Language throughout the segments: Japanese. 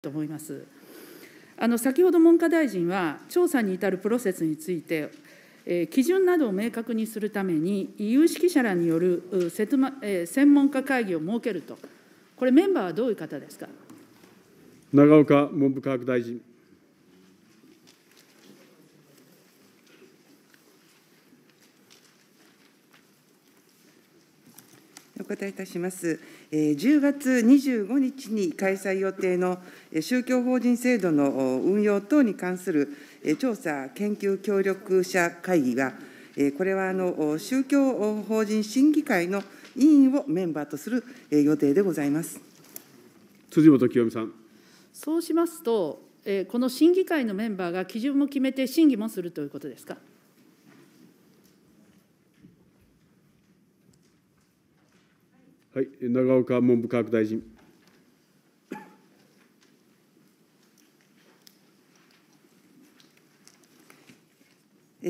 と思います。あの先ほど文科大臣は、調査に至るプロセスについて、え基準などを明確にするために、有識者らによる、え専門家会議を設けると、これ、メンバーはどういう方ですか永岡文部科学大臣。お答えいたします。10月25日に開催予定の宗教法人制度の運用等に関する調査研究協力者会議は、これはあの宗教法人審議会の委員をメンバーとする予定でございます辻元清美さん。そうしますと、この審議会のメンバーが基準も決めて審議もするということですか。はい、永岡文部科学大臣。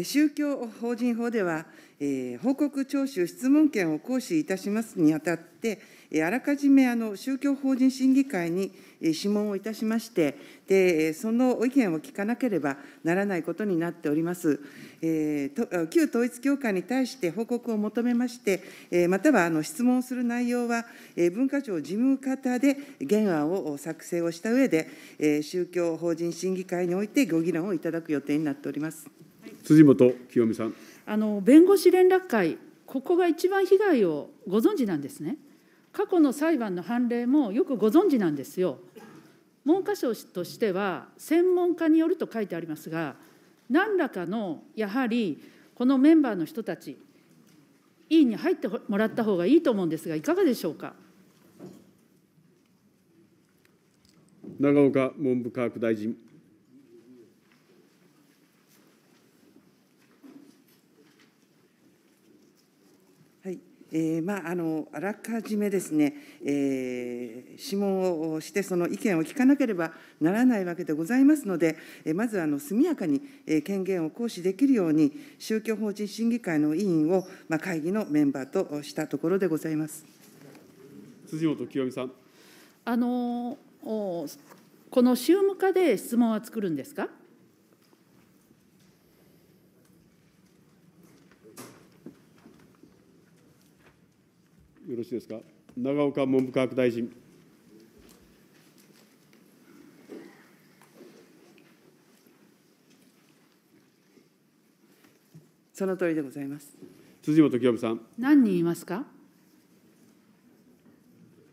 宗教法人法では、えー、報告徴収質問権を行使いたしますにあたって、えー、あらかじめあの宗教法人審議会に、えー、諮問をいたしましてで、その意見を聞かなければならないことになっております。えー、旧統一教会に対して報告を求めまして、えー、またはあの質問する内容は、えー、文化庁事務方で原案を作成をした上で、えー、宗教法人審議会においてご議論をいただく予定になっております。辻元清美さん。あの弁護士連絡会、ここが一番被害をご存知なんですね。過去の裁判の判例もよくご存知なんですよ。文科省としては、専門家によると書いてありますが、何らかのやはり、このメンバーの人たち、委員に入ってもらった方がいいと思うんですが、いかがでしょうか。長岡文部科学大臣。えーまあ、あのあらかじめですね、えー、諮問をしてその意見を聞かなければならないわけでございますので、えー、まずあの速やかに、え権限を行使できるように宗教法人審議会の委員を、まあ、会議のメンバーとしたところでございます辻元清美さんあのこの宗務課で質問は作るんですかろしいですか、長岡文部科学大臣。その通りでございます。辻元清美さん。何人いますか。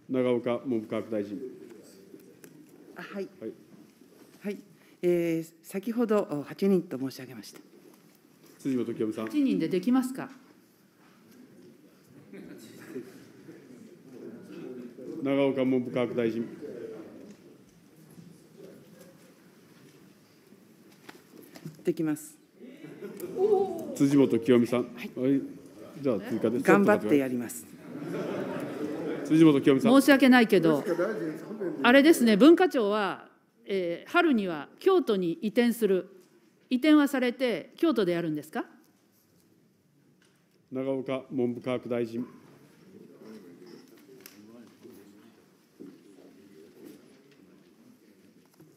長岡文部科学大臣。あはい。はい。はい、えー、先ほど8人と申し上げました。辻元清美さん。8人でできますか。長岡文部科学大臣。できます。辻元清美さん。はい。じゃあ追加です。頑張ってやります。辻元清美さん。申し訳ないけど、あれですね、文化庁は、えー、春には京都に移転する。移転はされて、京都でやるんですか。長岡文部科学大臣。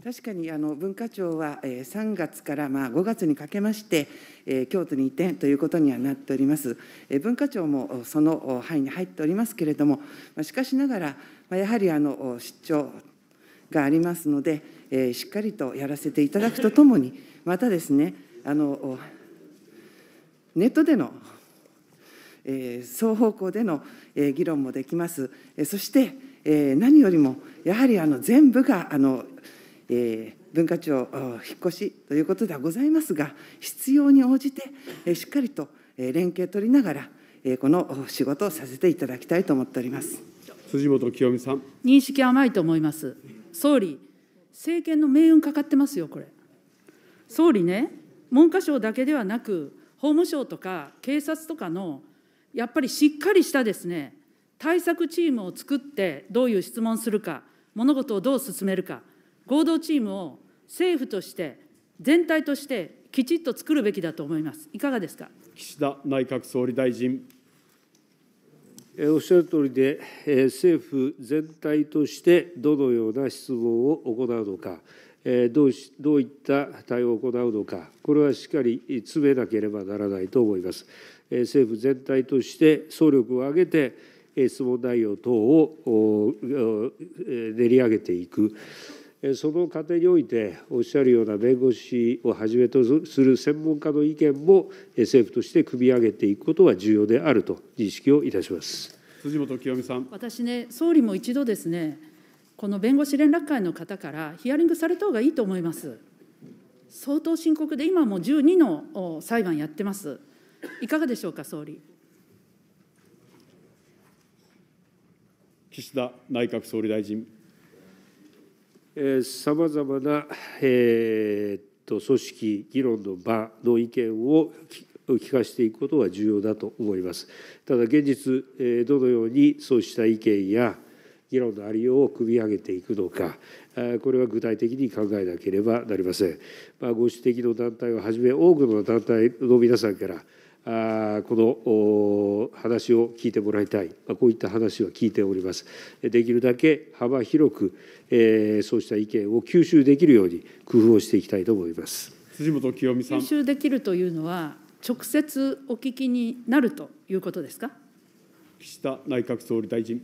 確かにあの文化庁は、えー、3月からまあ5月にかけまして、え京都に移転ということにはなっております、え文化庁もその範囲に入っておりますけれども、まあ、しかしながら、まあ、やはりあの出張がありますので、えしっかりとやらせていただくとともにまたですねあのネットでの、え双方向での、え議論もできます、えそして、え何よりもやはりあの全部があのえー、文化庁引っ越しということではございますが必要に応じて、えー、しっかりと、えー、連携取りながら、えー、この仕事をさせていただきたいと思っております辻元清美さん認識甘いと思います総理政権の命運かかってますよこれ総理ね文科省だけではなく法務省とか警察とかのやっぱりしっかりしたですね対策チームを作ってどういう質問するか物事をどう進めるか合同チームを政府として、全体としてきちっと作るべきだと思います。いかがですか岸田内閣総理大臣。おっしゃる通りで、政府全体としてどのような質問を行うのか、どうしどういった対応を行うのか、これはしっかり詰めなければならないと思います。政府全体として総力を挙げて、質問内容等を練り上げていく。その過程において、おっしゃるような弁護士をはじめとする専門家の意見も、政府として組み上げていくことは重要であると認識をいたします辻元清美さん。私ね、総理も一度ですね、この弁護士連絡会の方からヒアリングされた方がいいと思います。相当深刻で、今もう12の裁判やってます。いかがでしょうか、総理。岸田内閣総理大臣。さまざまな、えーと、組織議論の場の意見を聞かせていくことは重要だと思います。ただ現実、えどのようにそうした意見や議論のありようを組み上げていくのか、これは具体的に考えなければなりません。まあ、ご指摘の団体をはじめ、多くの団体の皆さんから、この話を聞いてもらいたい、こういった話は聞いております。できるだけ幅広く、そうした意見を吸収できるように工夫をしていきたいと思います。辻本清美さん。吸収できるというのは、直接お聞きになるということですか。岸田内閣総理大臣。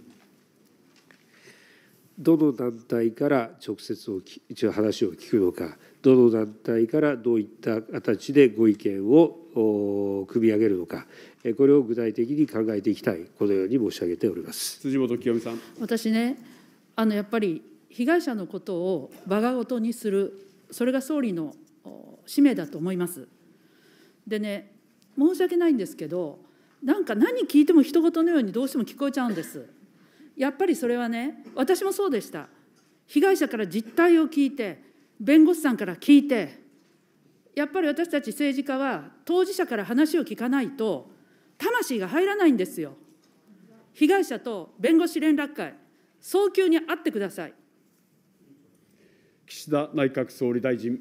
どの団体から直接おき話を聞くのか、どの団体からどういった形でご意見を組み上げるのか、これを具体的に考えていきたい、このように申し上げております辻元清美さん。私ねあのやっぱり被害者のことを場がごとにする、それが総理の使命だと思います。でね、申し訳ないんですけど、なんか何聞いても人事のようにどうしても聞こえちゃうんです。やっぱりそれはね、私もそうでした。被害者から実態を聞いて、弁護士さんから聞いて、やっぱり私たち政治家は、当事者から話を聞かないと、魂が入らないんですよ。被害者と弁護士連絡会、早急に会ってください。岸田内閣総理大臣。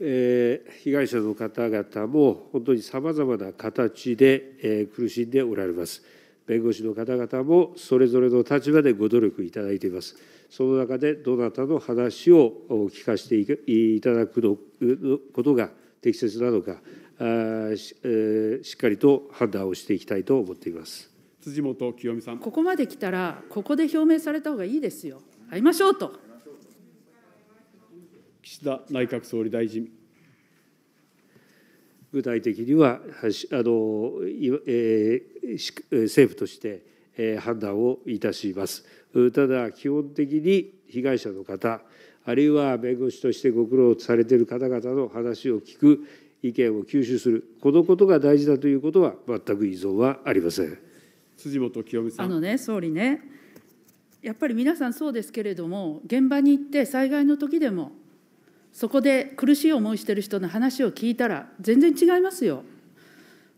えー、被害者の方々も本当にさまざまな形で、えー、苦しんでおられます。弁護士の方々もそれぞれの立場でご努力いただいています。その中でどなたの話を聞かせていただくことが適切なのか、しっかりと判断をしていきたいと思っています辻元清美さん。ここまで来たら、ここで表明された方がいいですよ、会いましょうと。岸田内閣総理大臣。具体的には、あのえー、政府として、え判断をいたします。ただ基本的に被害者の方あるいは弁護士としてご苦労されている方々の話を聞く意見を吸収するこのことが大事だということは全く依存はありません辻元清美さんあのね総理ねやっぱり皆さんそうですけれども現場に行って災害の時でもそこで苦しい思いしてる人の話を聞いたら全然違いますよ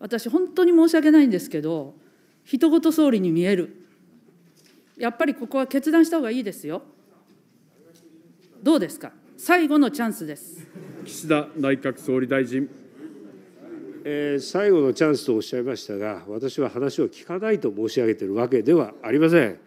私本当に申し訳ないんですけど人事総理に見えるやっぱりここは決断した方がいいですよ。どうですか、最後のチャンスです。岸田内閣総理大臣。えー、最後のチャンスとおっしゃいましたが、私は話を聞かないと申し上げているわけではありません。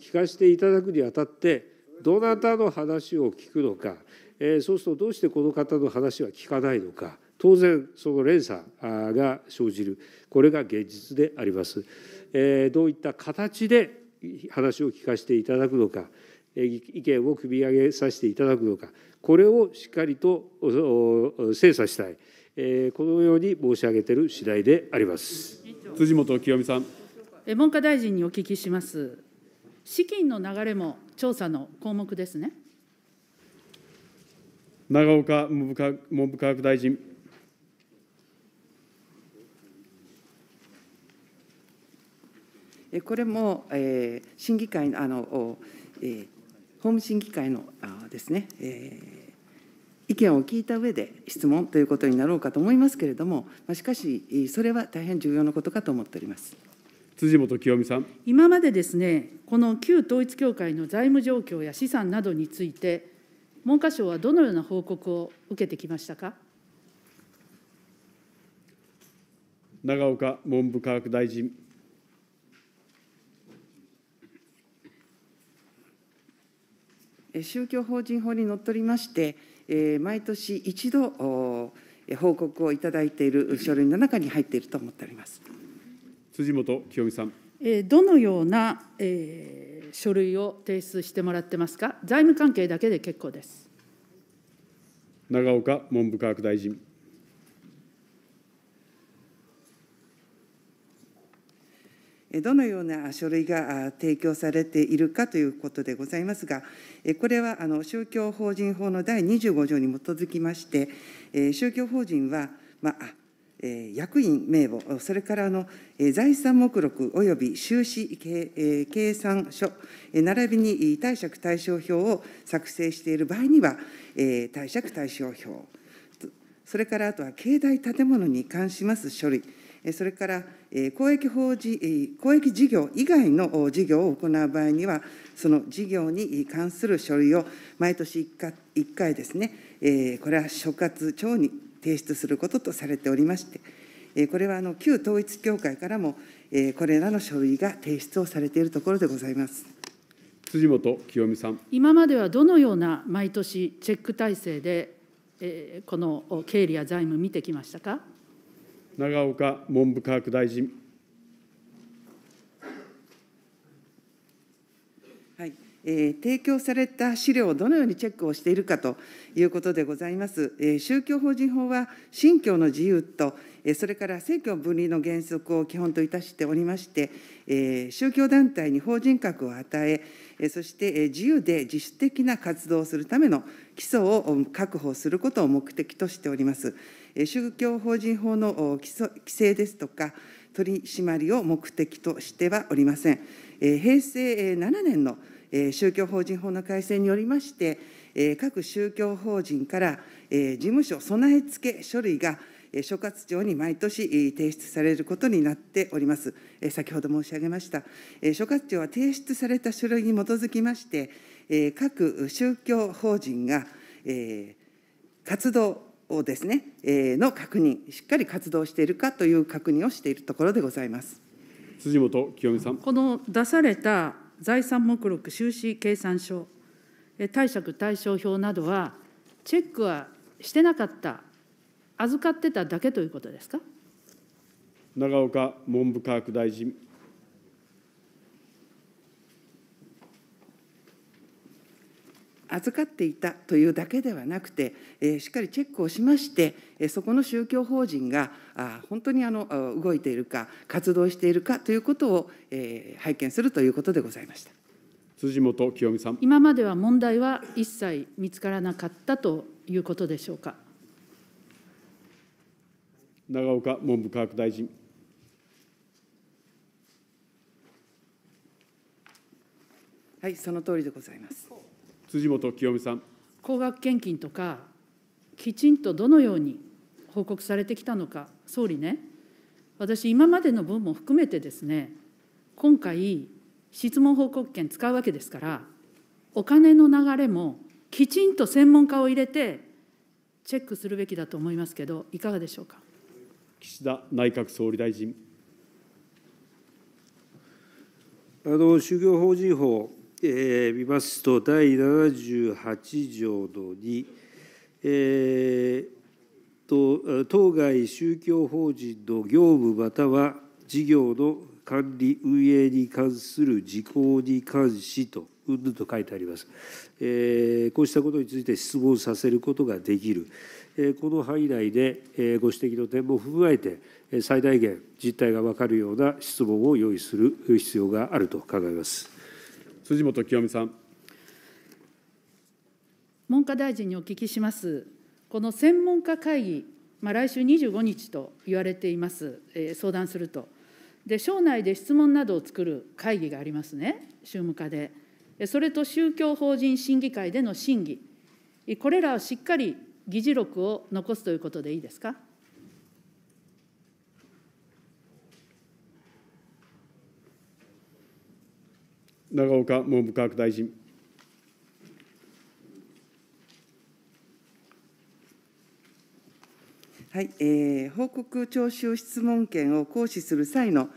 聞かせていただくにあたって、どなたの話を聞くのか、えー、そうするとどうしてこの方の話は聞かないのか、当然、その連鎖が生じる、これが現実であります。えー、どういった形で話を聞かせていただくのか意見を組み上げさせていただくのかこれをしっかりと精査したいこのように申し上げている次第であります辻元清美さん文科大臣にお聞きします資金の流れも調査の項目ですね長岡文部科学大臣これも、えー、審議会の、あの、えー、法務審議会のあですね、えー、意見を聞いた上で質問ということになろうかと思いますけれども、まあ、しかし、それは大変重要なことかと思っております。辻元清美さん今までですね、この旧統一教会の財務状況や資産などについて、文科省はどのような報告を受けてきましたか。長岡文部科学大臣。宗教法人法にのっとりまして、毎年一度報告をいただいている書類の中に入っていると思っております辻元清美さん。どのような、え書類を提出してもらってますか、財務関係だけで結構です。長岡文部科学大臣。どのような書類が提供されているかということでございますが、これは宗教法人法の第25条に基づきまして、宗教法人は、まあ、役員名簿、それからの財産目録及び収支計算書、並びに貸借対照表を作成している場合には、貸借対照表、それからあとは境内建物に関します書類、それから公益法事公益事業以外の事業を行う場合には、その事業に関する書類を毎年 1, 1回ですね、これは所轄庁に提出することとされておりまして、これはあの旧統一教会からも、これらの書類が提出をされているところでございます。辻元清美さん今まではどのような毎年チェック体制で、この経理や財務見てきましたか。永岡文部科学大臣。はいえー、提供された資料をどのようにチェックをしているかということでございます。えー、宗教法人法は信教の自由と、えそれから政教分離の原則を基本といたしておりまして、え宗教団体に法人格を与え、そして、え自由で自主的な活動をするための基礎を確保することを目的としております。宗教法人法の規制ですとか、取り締まりを目的としてはおりません。平成7年の宗教法人法の改正によりまして、各宗教法人から事務所備え付け書類が所轄庁に毎年提出されることになっております。先ほど申し上げました。所轄庁は提出された書類に基づきまして、各宗教法人が活動をですね、えー、の確認、しっかり活動しているかという確認をしているところでございます辻本清美さん。この出された財産目録収支計算書、貸借対照表などは、チェックはしてなかった、預かってただけということですか。長岡文部科学大臣。預かっていたというだけではなくて、しっかりチェックをしまして、そこの宗教法人が本当にあの動いているか、活動しているかということを拝見するということでございました。辻元清美さん今までは問題は一切見つからなかったということでしょうか。永岡文部科学大臣。はい、その通りでございます。辻元清美さん。高額献金とか、きちんとどのように報告されてきたのか、総理ね、私、今までの分も含めてですね、今回、質問報告権使うわけですから、お金の流れもきちんと専門家を入れて、チェックするべきだと思いますけど、いかがでしょうか。岸田内閣総理大臣。あの宗教法人法えー、見ますと、第78条の2、えー、と当該宗教法人の業務または事業の管理運営に関する事項に関しと、うんぬんと書いてあります、えー、こうしたことについて質問させることができる、えこの範囲内で、えご指摘の点も踏まえて、最大限実態が分かるような質問を用意する必要があると考えます。辻元清美さん。文科大臣にお聞きします。この専門家会議、まあ、来週25日と言われています、えー、相談すると。で、省内で質問などを作る会議がありますね、宗務課で。それと宗教法人審議会での審議、これらをしっかり議事録を残すということでいいですか。長岡文部科学大臣。はい、えー、報告徴収質問権を行使する際の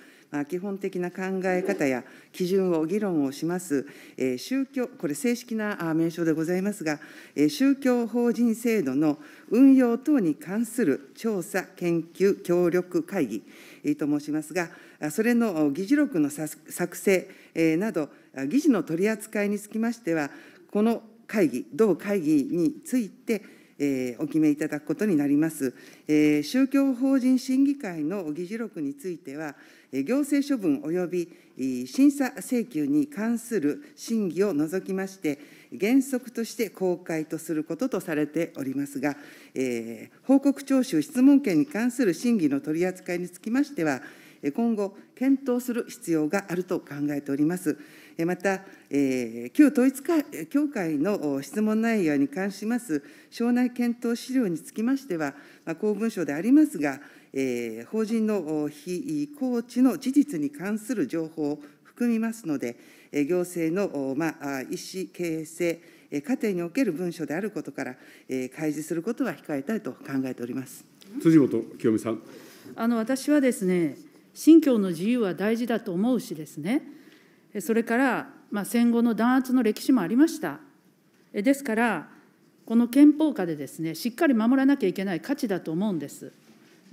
基本的な考え方や基準を議論をします、えー、宗教、これ、正式な名称でございますが、えー、宗教法人制度の運用等に関する調査研究協力会議と申しますが、それの議事録の作成など、議事の取り扱いにつきましては、この会議、同会議について、えー、お決めいただくことになります、えー、宗教法人審議会の議事録については、え行政処分及び審査請求に関する審議を除きまして、原則として公開とすることとされておりますが、えー、報告徴収質問権に関する審議の取り扱いにつきましては、今後、検討する必要があると考えております。また、旧統一教会の質問内容に関します省内検討資料につきましては、公文書でありますが、法人の非公知の事実に関する情報を含みますので、行政の、まあ、意思形成、家庭における文書であることから、開示することは控えたいと考えております辻元清美さん。あの私はですね、信教の自由は大事だと思うしですね、それから、まあ、戦後の弾圧の歴史もありました。ですから、この憲法下でですね、しっかり守らなきゃいけない価値だと思うんです。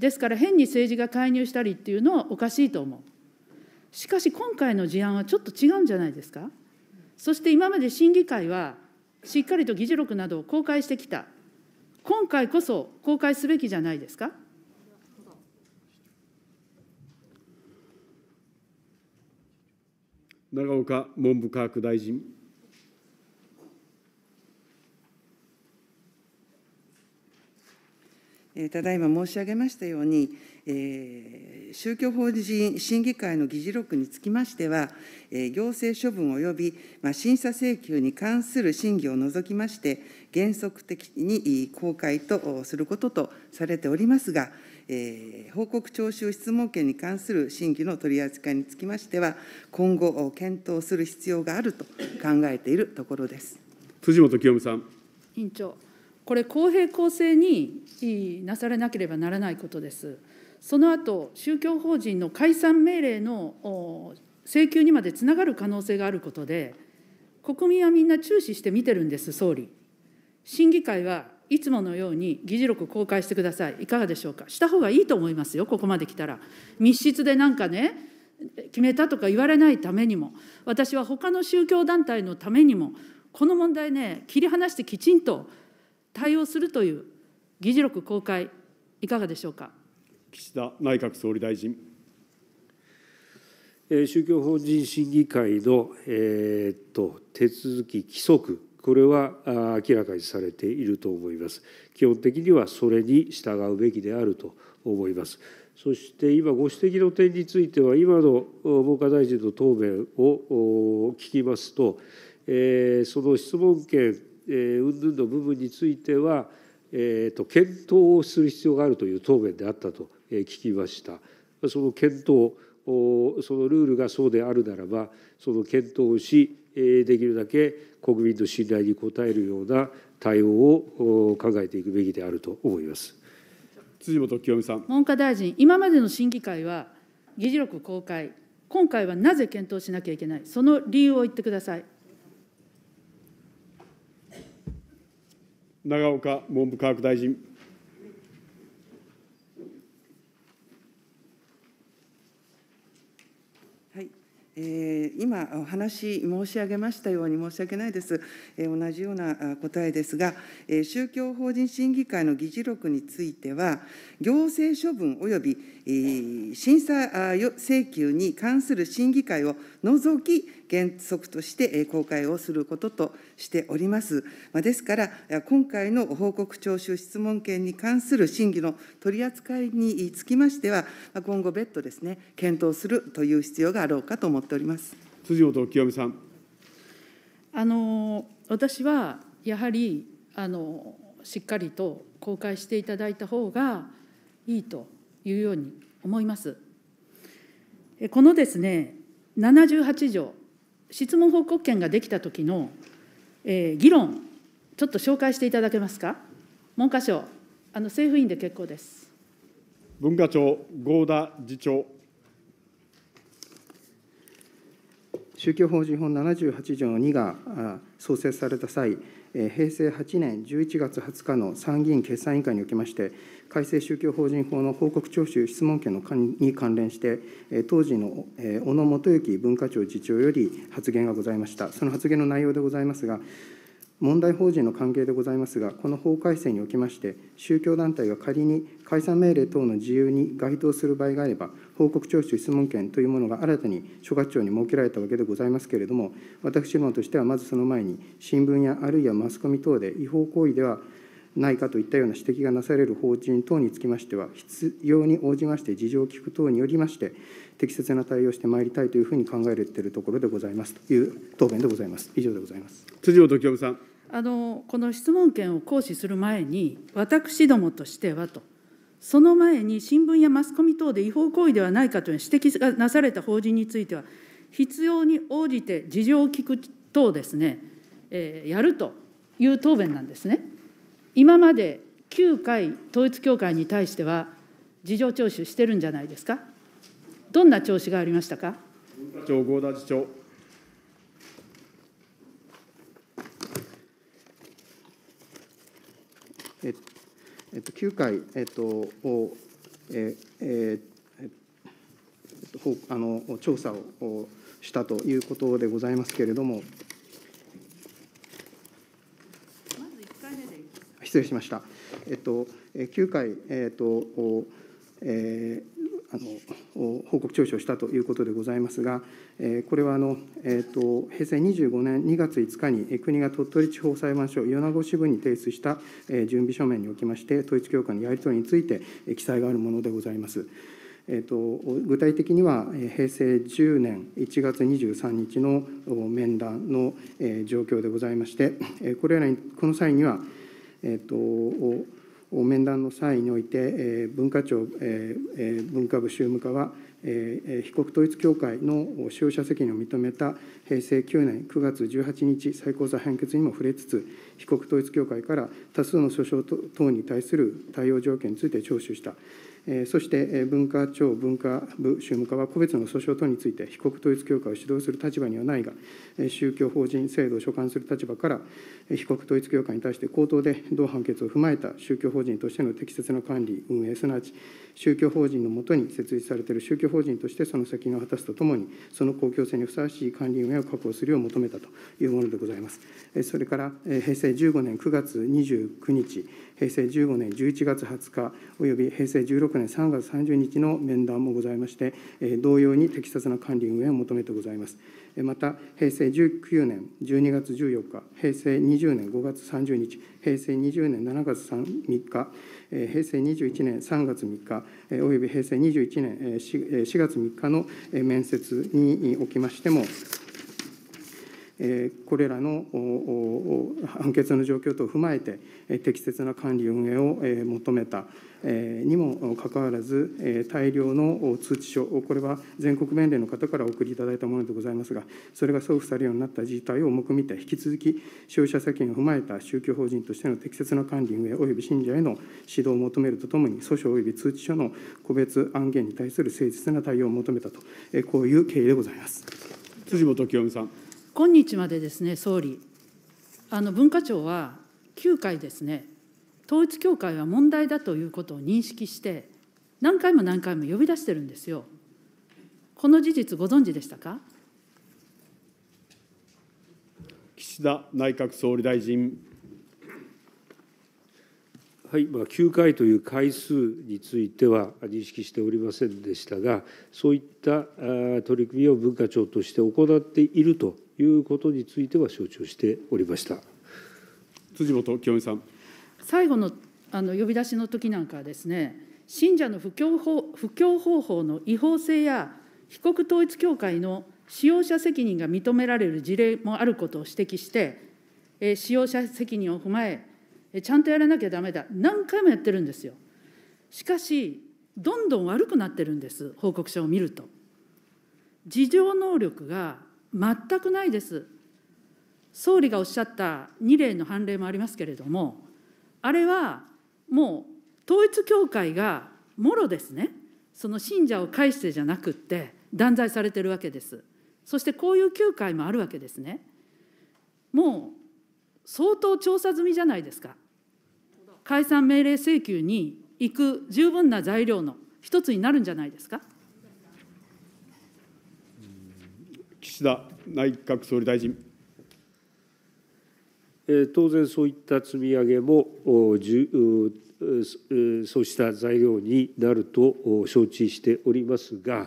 ですから、変に政治が介入したりっていうのはおかしいと思う。しかし、今回の事案はちょっと違うんじゃないですか。そして今まで審議会は、しっかりと議事録などを公開してきた。今回こそ公開すべきじゃないですか。永岡文部科学大臣。ただいま申し上げましたように、えー、宗教法人審議会の議事録につきましては、えー、行政処分及び、まあ、審査請求に関する審議を除きまして、原則的に公開とすることとされておりますが、えー、報告徴収質問権に関する審議の取り扱いにつきましては、今後、検討する必要があると考えているところです。辻元清美さん。委員長、これ、公平公正になされなければならないことです。その後宗教法人の解散命令の請求にまでつながる可能性があることで、国民はみんな注視して見てるんです、総理。審議会はいつものように議事録公開してください、いかがでしょうか、した方がいいと思いますよ、ここまで来たら。密室でなんかね、決めたとか言われないためにも、私は他の宗教団体のためにも、この問題ね、切り離してきちんと対応するという議事録公開、いかがでしょうか。岸田内閣総理大臣。宗教法人審議会の、えー、っと手続き規則これは明らかにされていると思います。基本的にはそれに従うべきであると思います。そして今ご指摘の点については、今の文科大臣の答弁を聞きますと、その質問権云々の部分については、えーと、検討をする必要があるという答弁であったと聞きました。その検討そのルールがそうであるならば、その検討をし、できるだけ国民の信頼に応えるような対応を考えていくべきであると思います辻元清美さん。文科大臣、今までの審議会は、議事録公開、今回はなぜ検討しなきゃいけない、その理由を言ってください。永岡文部科学大臣。えー、今お話申し上げましたように申し訳ないです、えー、同じような答えですが、えー、宗教法人審議会の議事録については行政処分及び審査請求に関する審議会を除き、原則として公開をすることとしております。ですから、今回の報告徴収質問権に関する審議の取り扱いにつきましては、今後別途ですね、検討するという必要があろうかと思っております辻元清美さん。あの私はやはりあのしっかりと公開していただいた方がいいというように思います。このですね、78条、質問報告権ができた時の、えー、議論、ちょっと紹介していただけますか。文科省、あの政府委員で結構です。文化庁、合田次長。宗教法人法78条2が創設された際、平成8年11月20日の参議院決算委員会におきまして、改正宗教法人法の報告徴収質問権のに関連して、当時の小野元幸文化庁次長より発言がございました。その発言の内容でございますが、問題法人の関係でございますが、この法改正におきまして、宗教団体が仮に解散命令等の自由に該当する場合があれば、報告徴収質問権というものが新たに所轄庁に設けられたわけでございますけれども、私どもとしては、まずその前に、新聞やあるいはマスコミ等で違法行為ではないかといったような指摘がなされる法人等につきましては、必要に応じまして、事情を聞く等によりまして、適切な対応してまいりたいというふうに考えているところでございますという答弁でございます。以上でございます辻元清美さんあのこの質問権を行使する前に、私どもとしてはと、その前に新聞やマスコミ等で違法行為ではないかという指摘がなされた法人については、必要に応じて事情を聞く等ですね、えー、やるという答弁なんですね。今まで9回統一教会に対しては、事情聴取してるんじゃないですか。どんな調子がありましたか。庁合田次長えっと、9回、えっと、を、えええっと、あの調査をしたということでございますけれども、失礼しました、えっと、9回、えっとえー、あの報告徴収をしたということでございますが、えー、これはあの、えっと、平成25年2月5日に国が鳥取地方裁判所米子支部に提出した、え準備書面におきまして、統一教会のやり取りについて、え記載があるものでございます。えと、具体的には、平成10年1月23日の面談の、え状況でございまして、これらにこの際には、えーと、面談の際において、えー、文化庁、えー、文化部宗務課は、えー、被告統一教会の使用者責任を認めた平成9年9月18日最高裁判決にも触れつつ被告統一教会から多数の訴訟等に対する対応条件について聴取した。そして文化庁文化部宗務課は個別の訴訟等について被告統一教会を指導する立場にはないが宗教法人制度を所管する立場から被告統一教会に対して口頭で同判決を踏まえた宗教法人としての適切な管理運営すなわち宗教法人のもとに設立されている宗教法人としてその責任を果たすとともにその公共性にふさわしい管理運営を確保するよう求めたというものでございますそれから平成15年9月29日平成15年11月20日および平成16年3月30日の面談もございまして、同様に適切な管理運営を求めてございます。また、平成19年12月14日、平成20年5月30日、平成20年7月3日、平成21年3月3日、および平成21年4月3日の面接におきましても、これらの判決の状況等を踏まえて、適切な管理運営を求めたにもかかわらず、大量の通知書、これは全国弁連の方からお送りいただいたものでございますが、それが送付されるようになった事態を重く見て、引き続き消費者責任を踏まえた宗教法人としての適切な管理運営及び信者への指導を求めるとともに、訴訟及び通知書の個別案件に対する誠実な対応を求めたと、こういう経緯でございます辻元清美さん。今日までですね、総理、あの文化庁は9回ですね、統一教会は問題だということを認識して、何回も何回も呼び出してるんですよ。この事実、ご存知でしたか岸田内閣総理大臣。9回という回数については認識しておりませんでしたが、そういった取り組みを文化庁として行っているということについては承知をしておりました辻元清美さん。最後のあの呼び出しの時なんかはですね、信者の布教法布教方法の違法性や、被告統一教会の使用者責任が認められる事例もあることを指摘して、え使用者責任を踏まえ、ちゃんとやらなきゃだめだ何回もやってるんですよしかしどんどん悪くなってるんです報告書を見ると自浄能力が全くないです総理がおっしゃった2例の判例もありますけれどもあれはもう統一教会がもろですねその信者を介してじゃなくって断罪されてるわけですそしてこういう教会もあるわけですねもう相当調査済みじゃないですか解散命令請求に行く十分な材料の一つになるんじゃないですか。岸田内閣総理大臣。当然、そういった積み上げもそうした材料になると承知しておりますが、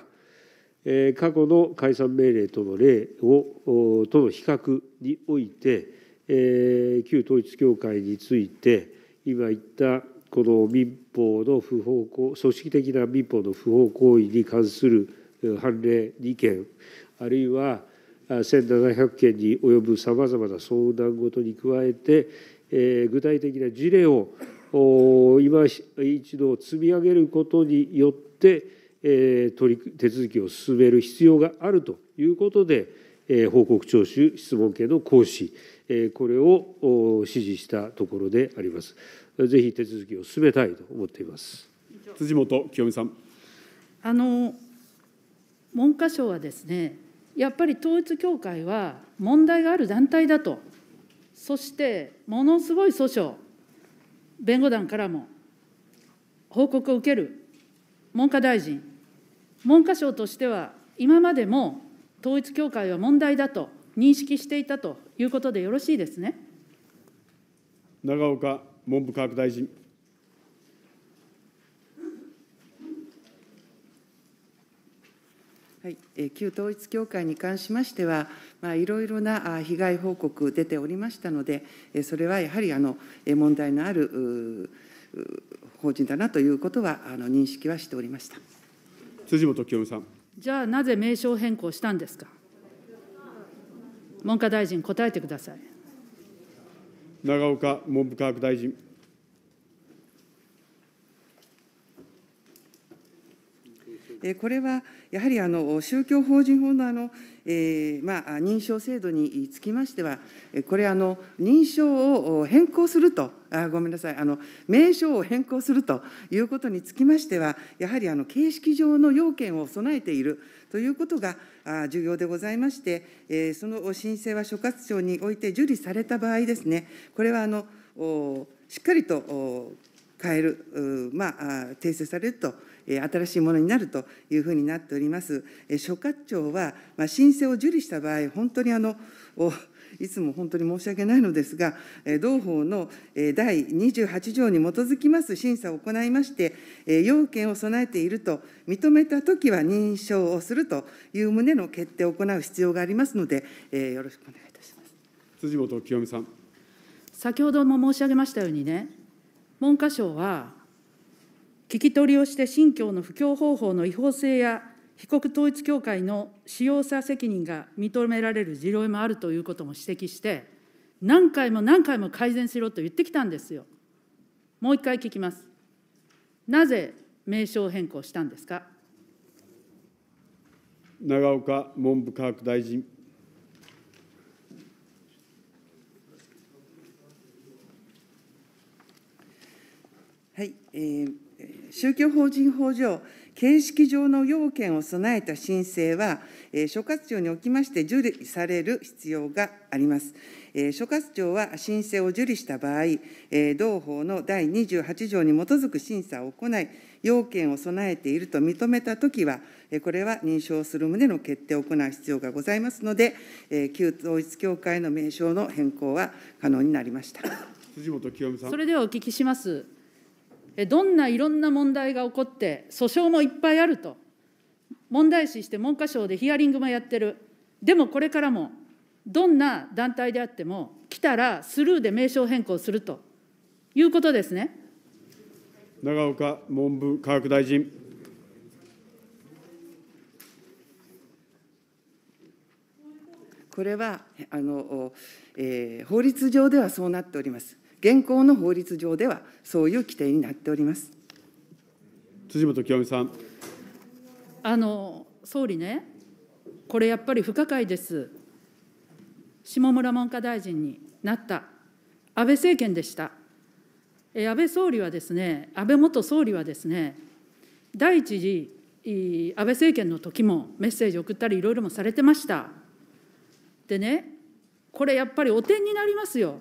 過去の解散命令との例をとの比較において、旧統一教会について、今言ったこの民法の不法行組織的な民法の不法行為に関する判例2件あるいは1700件に及ぶさまざまな相談事に加えて、えー、具体的な事例を今一度積み上げることによって、えー、取り手続きを進める必要があるということで、報告徴収、質問権の行使、これを指示したところであります。ぜひ手続きを進めたいと思っています辻元清美さん。あの文科省はですね、やっぱり統一教会は問題がある団体だと、そしてものすごい訴訟、弁護団からも報告を受ける文科大臣、文科省としては今までも統一教会は問題だと認識していたということでよろしいですね。長岡文部科学大臣。はい、旧統一教会に関しましては、まあ、いろいろな被害報告出ておりましたので、それはやはりあの問題のある法人だなということはあの認識はしておりました辻元清美さん。じゃあなぜ名称変更したんですか。文科大臣、答えてください。長岡文部科学大臣。これはやはりあの宗教法人法のあのえー、まあ、認証制度につきましては、これあの、認証を変更すると、あごめんなさいあの、名称を変更するということにつきましては、やはりあの形式上の要件を備えているということが重要でございまして、えー、その申請は所轄庁において受理された場合ですね、これはあのしっかりと変える、まあ、訂正されると。新しいものになるというふうになっております。所轄庁は、まあ、申請を受理した場合、本当にあの、いつも本当に申し訳ないのですが、同法の第28条に基づきます審査を行いまして、要件を備えていると認めたときは認証をするという旨の決定を行う必要がありますので、よろしくお願いいたします。辻元清美さん。先ほども申し上げましたようにね、文科省は聞き取りをして信教の布教方法の違法性や被告統一教会の使用者責任が認められる事例もあるということも指摘して、何回も何回も改善しろと言ってきたんですよ。もう一回聞きます。なぜ名称変更したんですか。長岡文部科学大臣。はい、えー宗教法人法上、形式上の要件を備えた申請は、所轄庁におきまして受理される必要があります。所轄庁は申請を受理した場合、同法の第28条に基づく審査を行い、要件を備えていると認めたときは、これは認証する旨の決定を行う必要がございますので、旧統一教会の名称の変更は可能になりました。辻元清美さんそれではお聞きします。どんないろんな問題が起こって、訴訟もいっぱいあると、問題視して文科省でヒアリングもやってる、でもこれからも、どんな団体であっても、来たらスルーで名称変更するということですね。永岡文部科学大臣。これはあの、えー、法律上ではそうなっております。現行の法律上ではそういう規定になっております。辻元清美さん。あの総理ね、これやっぱり不可解です。下村文科大臣になった安倍政権でした。え安倍総理はですね、安倍元総理はですね、第一次安倍政権の時もメッセージ送ったり、いろいろもされてました。でね、これやっぱり汚点になりますよ。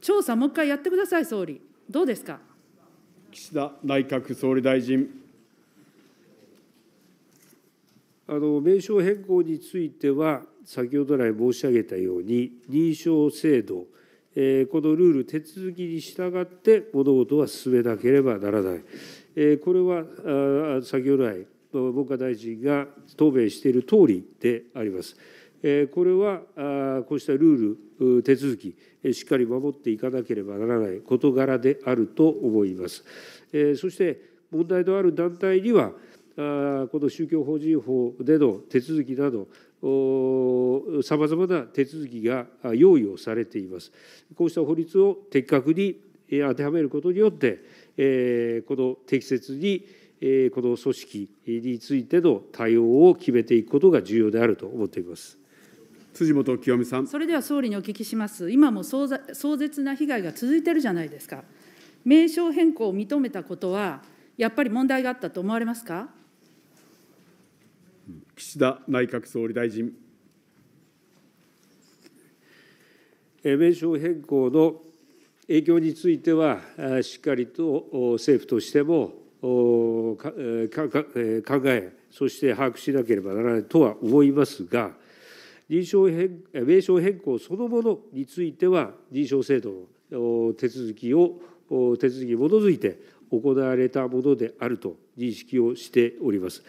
調査、もう一回やってください、総理、どうですか。岸田内閣総理大臣。あの名称変更については、先ほど来申し上げたように、認証制度、えー、このルール、手続きに従って物事は進めなければならない、えー、これは先ほど来、文科大臣が答弁している通りであります。えー、これはこうしたルール手続き、しっかり守っていかなければならない事柄であると思います。そして問題のある団体には、この宗教法人法での手続きなど、さまざまな手続きが用意をされています。こうした法律を的確に当てはめることによって、この適切にこの組織についての対応を決めていくことが重要であると思っています。辻元清美さん。それでは総理にお聞きします。今も壮絶な被害が続いてるじゃないですか。名称変更を認めたことは、やっぱり問題があったと思われますか。岸田内閣総理大臣。名称変更の影響については、しっかりと政府としても考え、そして把握しなければならないとは思いますが、臨床変名称変更そのものについては、認証制度の手続きを、手続きに基づいて行われたものであると認識をしております。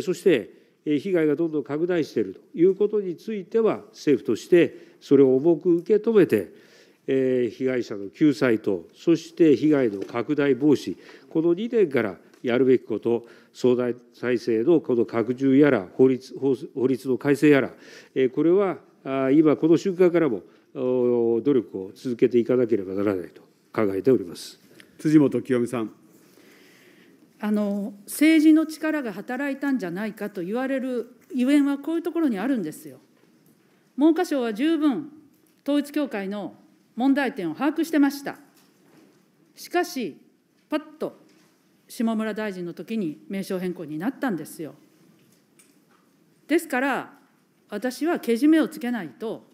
そして、被害がどんどん拡大しているということについては、政府としてそれを重く受け止めて、被害者の救済と、そして被害の拡大防止、この2年からやるべきこと、総体制のこの拡充やら法律、法律の改正やら、これは今、この瞬間からも努力を続けていかなければならないと考えております辻元清美さん。あの政治の力が働いたんじゃないかと言われるゆえんはこういうところにあるんですよ。文科省は十分統一教会の問題点を把握してました。しかし、パッと下村大臣の時に名称変更になったんですよ。ですから、私はけじめをつけないと、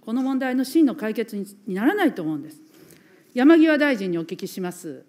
この問題の真の解決にならないと思うんです。山際大臣にお聞きします。